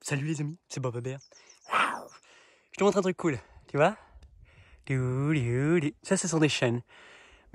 Salut les amis, c'est Boba Bear. Je te montre un truc cool, tu vois Ça, ce sont des chaînes.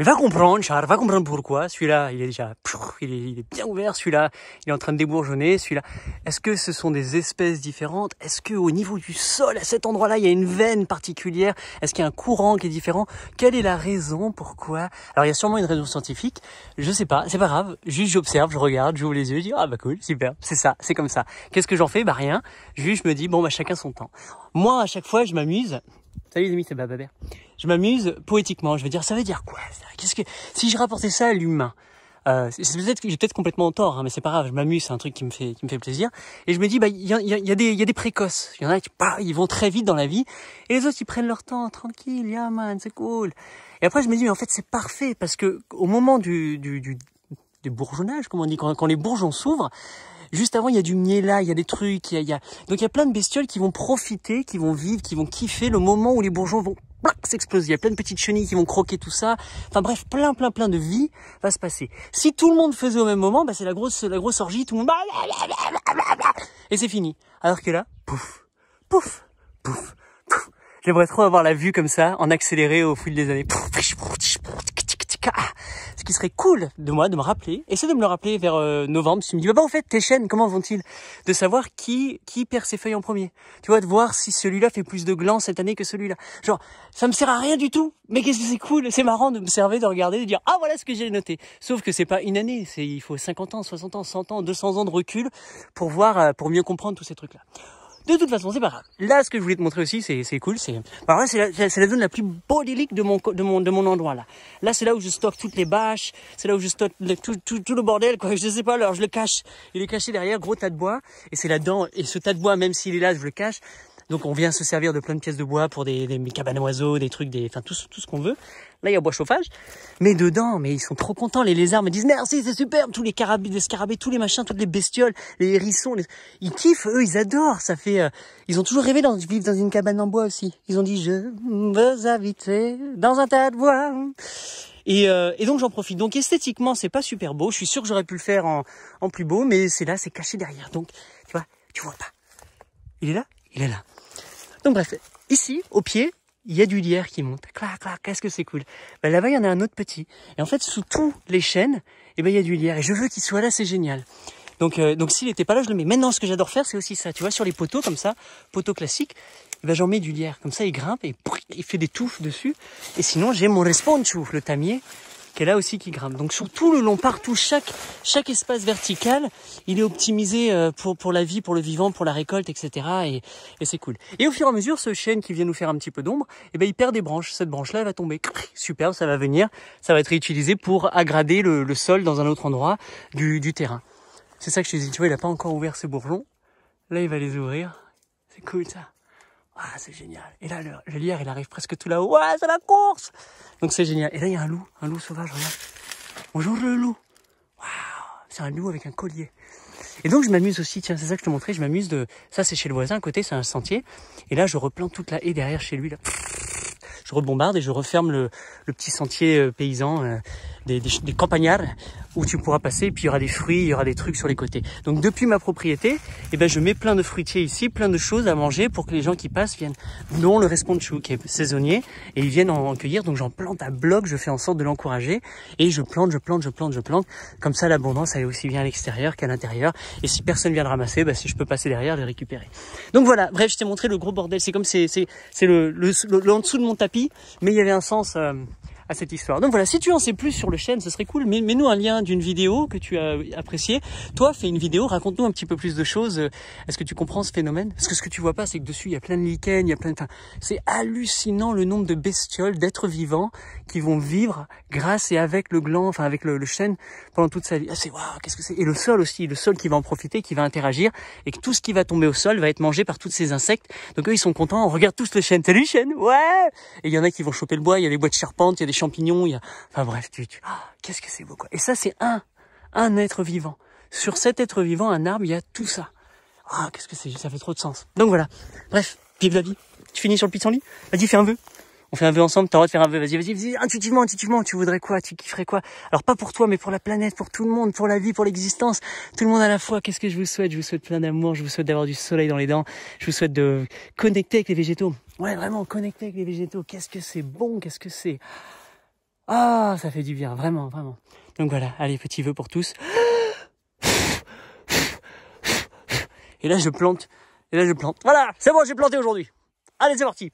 Mais va comprendre, Charles, va comprendre pourquoi. Celui-là, il est déjà, il est, bien ouvert. Celui-là, il est en train de débourgeonner. Celui-là, est-ce que ce sont des espèces différentes Est-ce que au niveau du sol, à cet endroit-là, il y a une veine particulière Est-ce qu'il y a un courant qui est différent Quelle est la raison Pourquoi Alors, il y a sûrement une raison scientifique. Je sais pas, c'est pas grave. Juste, j'observe, je regarde, j'ouvre les yeux, je dis ah bah cool, super, c'est ça, c'est comme ça. Qu'est-ce que j'en fais Bah rien. Juste, je me dis bon bah chacun son temps. Moi, à chaque fois, je m'amuse Salut les amis, c'est Bababère. Je m'amuse poétiquement. Je veux dire, ça veut dire quoi Qu'est-ce que si je rapportais ça à l'humain euh, c'est peut-être que j'ai peut-être complètement tort, hein, mais c'est pas grave. Je m'amuse, c'est un truc qui me fait qui me fait plaisir. Et je me dis, bah il y a, des il y a des précoces. Il y en a qui bah, ils vont très vite dans la vie, et les autres ils prennent leur temps, tranquille, yeah man, c'est cool. Et après je me dis, mais en fait c'est parfait parce que au moment du du, bourgeonnage, comme on dit, quand les bourgeons s'ouvrent, Juste avant, il y a du miel là, il y a des trucs, il y a, donc il y a plein de bestioles qui vont profiter, qui vont vivre, qui vont kiffer le moment où les bourgeons vont s'exploser. Il y a plein de petites chenilles qui vont croquer tout ça. Enfin bref, plein, plein, plein de vie va se passer. Si tout le monde faisait au même moment, bah, c'est la grosse, la grosse orgie, tout le monde bah, et c'est fini. Alors que là, pouf, pouf, pouf, pouf. J'aimerais trop avoir la vue comme ça, en accéléré au fil des années ce qui serait cool de moi de me rappeler, essayer de me le rappeler vers euh, novembre, si tu me dis, bah, bah, en fait, tes chaînes, comment vont-ils De savoir qui, qui perd ses feuilles en premier. Tu vois, de voir si celui-là fait plus de glands cette année que celui-là. Genre, ça me sert à rien du tout, mais qu'est-ce que c'est cool, c'est marrant de me servir, de regarder, de dire, ah, voilà ce que j'ai noté. Sauf que c'est pas une année, c'est, il faut 50 ans, 60 ans, 100 ans, 200 ans de recul pour voir, euh, pour mieux comprendre tous ces trucs-là. De toute façon, c'est pas grave. Là, ce que je voulais te montrer aussi, c'est cool. C'est la, la, zone la plus bordélique de mon, endroit là. Là, c'est là où je stocke toutes les bâches. C'est là où je stocke tout, tout, le bordel. Quoi. Je sais pas. Alors, je le cache. Il est caché derrière, gros tas de bois. Et c'est là-dedans. Et ce tas de bois, même s'il est là, je le cache. Donc on vient se servir de plein de pièces de bois pour des, cabanes oiseaux, des trucs, des, enfin tout, ce qu'on veut. Là il y a bois chauffage, mais dedans, mais ils sont trop contents. Les lézards me disent merci, c'est superbe, tous les carabées, les scarabées, tous les machins, toutes les bestioles, les hérissons, ils kiffent, eux ils adorent. Ça fait, euh, ils ont toujours rêvé de vivre dans une cabane en bois aussi. Ils ont dit je veux habiter dans un tas de bois. Euh, et, donc j'en profite. Donc esthétiquement, c'est pas super beau. Je suis sûr que j'aurais pu le faire en, en plus beau, mais c'est là, c'est caché derrière. Donc tu vois, tu vois pas. Il est là, il est là. Donc bref, ici, au pied, il y a du lierre qui monte. qu'est-ce que c'est cool. Ben, Là-bas, il y en a un autre petit. Et en fait, sous tous les chênes, eh ben, il y a du lierre. Et je veux qu'il soit là, c'est génial. Donc, euh, donc s'il n'était pas là, je le mets. Maintenant, ce que j'adore faire, c'est aussi ça. Tu vois, sur les poteaux, comme ça, poteaux classiques, eh ben, j'en mets du lierre. Comme ça, il grimpe et il fait des touffes dessus. Et sinon, j'ai mon responchu, le tamier, qui est là aussi qui grimpe. Donc sur tout le long, partout, chaque, chaque espace vertical, il est optimisé euh, pour, pour la vie, pour le vivant, pour la récolte, etc. Et, et c'est cool. Et au fur et à mesure, ce chêne qui vient nous faire un petit peu d'ombre, eh ben, il perd des branches. Cette branche-là, elle va tomber. Superbe, ça va venir. Ça va être réutilisé pour agrader le, sol dans un autre endroit du, du terrain. C'est ça que je te dis, tu vois, il n'a pas encore ouvert ses bourgeons. Là, il va les ouvrir. C'est cool ça. Ah, c'est génial. Et là, le, lierre, il arrive presque tout là-haut. Ouais, c'est la course Donc c'est génial. Et là, il y a un loup, un loup sauvage, regarde. Bonjour le loup. Waouh, c'est un loup avec un collier. Et donc je m'amuse aussi, tiens, c'est ça que je te montrais, je m'amuse de... Ça, c'est chez le voisin, à côté, c'est un sentier. Et là, je replante toute la haie derrière chez lui, là. Je rebombarde et je referme le petit sentier euh, paysan. Euh, des, des, campagnards où tu pourras passer, et puis il y aura des fruits, il y aura des trucs sur les côtés. Donc depuis ma propriété, eh ben, je mets plein de fruitiers ici, plein de choses à manger pour que les gens qui passent viennent, dont le responchou qui est saisonnier, et ils viennent en, cueillir. Donc j'en plante à bloc, je fais en sorte de l'encourager, et je plante, je plante, je plante, je plante. Comme ça, l'abondance, elle est aussi bien à l'extérieur qu'à l'intérieur. Et si personne vient le ramasser, ben, si je peux passer derrière, le récupérer. Donc voilà, bref, je t'ai montré le gros bordel. C'est comme c'est le, le, le, le, en dessous de mon tapis, mais il y avait un sens... Euh, cette histoire. Donc voilà, si tu en sais plus sur le chêne, ce serait cool. Mets-nous un lien d'une vidéo que tu as appréciée. Toi, fais une vidéo, raconte-nous un petit peu plus de choses. Est-ce que tu comprends ce phénomène Parce que ce que tu vois pas, c'est que dessus, il y a plein de lichens, il y a plein de... c'est hallucinant le nombre de bestioles, d'êtres vivants qui vont vivre grâce et avec le gland, enfin avec le, chêne pendant toute sa vie. Ah, c'est waouh, qu'est-ce que c'est Et le sol aussi, le sol qui va en profiter, qui va interagir et que tout ce qui va tomber au sol va être mangé par tous ces insectes. Donc eux, ils sont contents. On regarde tous le chêne. Salut chêne Ouais Et il y en a qui vont choper le bois. Il y a les bois de charpente, il y a des champignons, il y a, enfin bref, tu, ah, qu'est-ce que c'est beau quoi. Et ça c'est un, un être vivant. Sur cet être vivant, un arbre, il y a tout ça. Ah, qu'est-ce que c'est, ça fait trop de sens. Donc voilà. Bref, vive la vie. Tu finis sur le lit Vas-y, fais un vœu. On fait un vœu ensemble, t'as le droit de faire un vœu, vas-y, vas-y, vas-y, intuitivement, intuitivement, tu voudrais quoi, tu kifferais quoi Alors pas pour toi, mais pour la planète, pour tout le monde, pour la vie, pour l'existence, tout le monde à la fois, qu'est-ce que je vous souhaite Je vous souhaite plein d'amour, je vous souhaite d'avoir du soleil dans les dents, je vous souhaite de connecter avec les végétaux. Ouais, vraiment, connecter avec les végétaux, qu'est-ce que c'est bon, qu'est-ce que c'est... Ah, ça fait du bien, vraiment, vraiment. Donc voilà, allez, petit vœu pour tous. Et là, je plante. Et là, je plante. Voilà, c'est bon, j'ai planté aujourd'hui. Allez, c'est parti.